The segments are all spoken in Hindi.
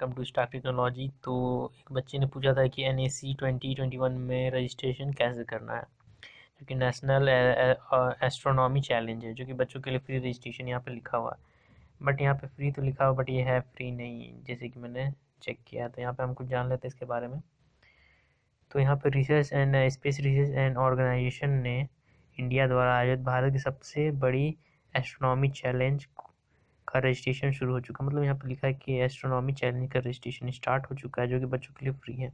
वेलकम टू स्टार टेक्नोलॉजी तो एक बच्चे ने पूछा था कि N A C twenty twenty one में रजिस्ट्रेशन कैसे करना है जो कि नेशनल एस्ट्रोनॉमी चैलेंज है जो कि बच्चों के लिए फ्री रजिस्ट्रेशन यहाँ पर लिखा हुआ है बट यहाँ पर फ्री तो लिखा हुआ बट ये है फ्री नहीं जैसे कि मैंने चेक किया तो यहाँ पर हम कुछ जान लेते हैं इसके बारे में तो यहाँ पर research and space research and organisation ने इंडिया द्वारा आयोजित भारत की सबसे बड़ी एस्ट्रोनॉमी चैलेंज का रजिस्ट्रेशन शुरू हो चुका है मतलब यहाँ पर लिखा है कि एस्ट्रोनॉमी चैलेंज का रजिस्ट्रेशन स्टार्ट हो चुका है जो कि बच्चों के लिए फ्री है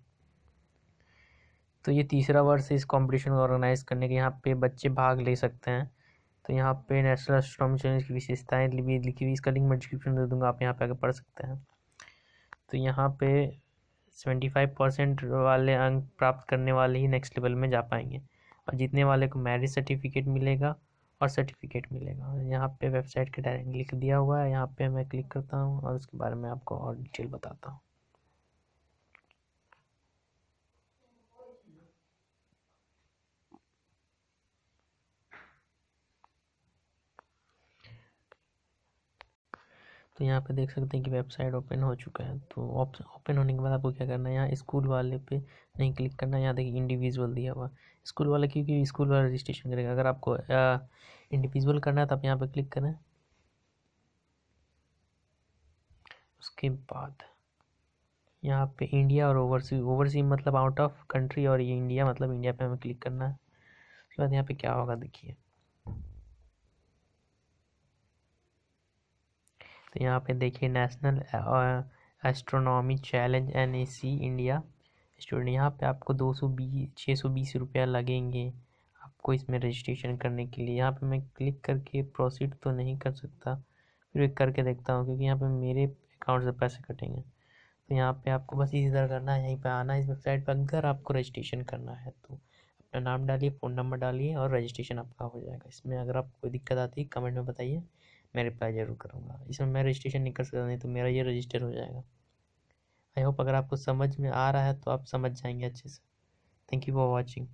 तो ये तीसरा वर्ष इस कॉम्पिटिशन को ऑर्गेनाइज करने के यहाँ पे बच्चे भाग ले सकते हैं तो यहाँ पे नेशनल एस्ट्रोनॉमी चैलेंज की विशेषताएँ भी लिखी हुई इसका लिंक मैं डिस्क्रिप्शन दे दूँगा आप यहाँ पर आगे पढ़ सकते हैं तो यहाँ पे सेवेंटी फाइव परसेंट वाले अंक प्राप्त करने वाले ही नेक्स्ट लेवल में जा पाएंगे और जीतने वाले को मैरिज सर्टिफिकेट मिलेगा और सर्टिफिकेट मिलेगा यहाँ पे वेबसाइट के डायरेक्ट लिख दिया हुआ है यहाँ पे मैं क्लिक करता हूँ और उसके बारे में आपको और डिटेल बताता हूँ तो यहाँ पे देख सकते हैं कि वेबसाइट ओपन हो चुका है तो ओपन होने के बाद आपको क्या करना है यहाँ स्कूल वाले पे नहीं क्लिक करना है यहाँ देखिए इंडिविजुअल दिया हुआ स्कूल वाला क्योंकि स्कूल वाला रजिस्ट्रेशन करेगा अगर आपको इंडिविजुअल करना है तो आप यहाँ पर क्लिक करें उसके बाद यहाँ पे इंडिया और ओवरसी ओवरसी मतलब आउट ऑफ कंट्री और ये इंडिया मतलब इंडिया पे हमें क्लिक करना है उसके बाद यहाँ पे क्या होगा देखिए तो यहाँ पे देखिए national astronomy challenge N A C India student यहाँ पे आपको दो सौ बीस छः सौ बीस रुपया लगेंगे आपको इसमें रजिस्ट्रेशन करने के लिए यहाँ पे मैं क्लिक करके प्रोसीड तो नहीं कर सकता फिर एक करके देखता हूँ क्योंकि यहाँ पे मेरे अकाउंट से पैसे कटेंगे तो यहाँ पे आपको बस इसी तरह करना है यहीं पे आना इस वेबसाइट पर अगर आपको रजिस्ट्रेशन करना है तो अपना नाम डालिए फ़ोन नंबर डालिए और रजिस्ट्रेशन आपका हो जाएगा इसमें अगर आपको कोई दिक्कत आती है कमेंट में बताइए मैं रिप्लाई ज़रूर करूँगा इसमें मैं रजिस्ट्रेशन नहीं कर सकता नहीं तो मेरा ये रजिस्टर हो जाएगा आई होप अगर आपको समझ में आ रहा है तो आप समझ जाएंगे अच्छे से थैंक यू फॉर वॉचिंग